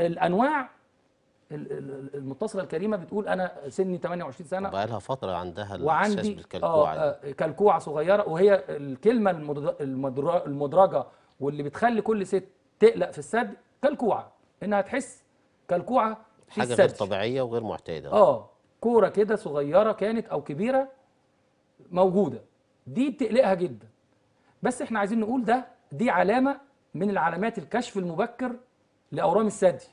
الانواع المتصله الكريمه بتقول انا سني 28 سنه بقى لها فتره عندها وعندي بالكلكوعه آه, آه، كلكوعه صغيره وهي الكلمه المدرجه واللي بتخلي كل ست تقلق في السد كلكوعه انها تحس كلكوعه في حاجه غير طبيعيه وغير معتاده اه كوره كده صغيره كانت او كبيره موجوده دي بتقلقها جدا بس احنا عايزين نقول ده دي علامه من العلامات الكشف المبكر لاورام الثدي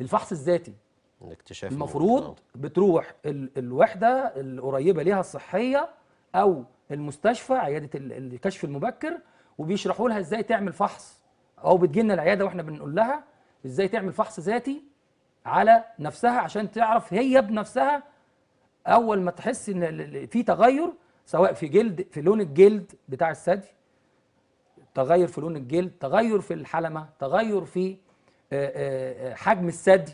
الفحص الذاتي الاكتشاف المفروض آه. بتروح الوحده القريبه ليها الصحيه او المستشفى عياده الكشف المبكر وبيشرحوا لها ازاي تعمل فحص او بتجي لنا العياده واحنا بنقول لها ازاي تعمل فحص ذاتي على نفسها عشان تعرف هي بنفسها اول ما تحس ان في تغير سواء في جلد في لون الجلد بتاع الثدي تغير في لون الجلد تغير في الحلمة تغير في آه، آه، آه، حجم الثدي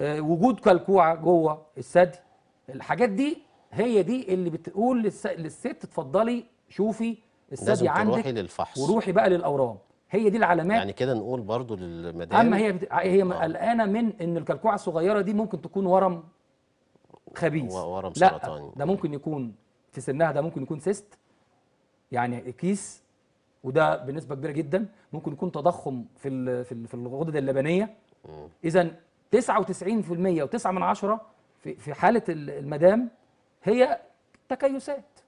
وجود كلكوعة جوه الثدي الحاجات دي هي دي اللي بتقول للست اتفضلي شوفي الثدي عندك تروحي للفحص وروحي بقى للاورام هي دي العلامات يعني كده نقول برضو للمدام اما هي بت... هي آه. قلقانه من ان الكلكوعه الصغيره دي ممكن تكون ورم خبيث ورم سرطاني لا ده ممكن يكون في سنها ده ممكن يكون سيست يعني كيس وده بنسبه كبيره جدا ممكن يكون تضخم في في الغدد اللبنيه اذا 99% و9 من عشرة في حاله المدام هي تكيسات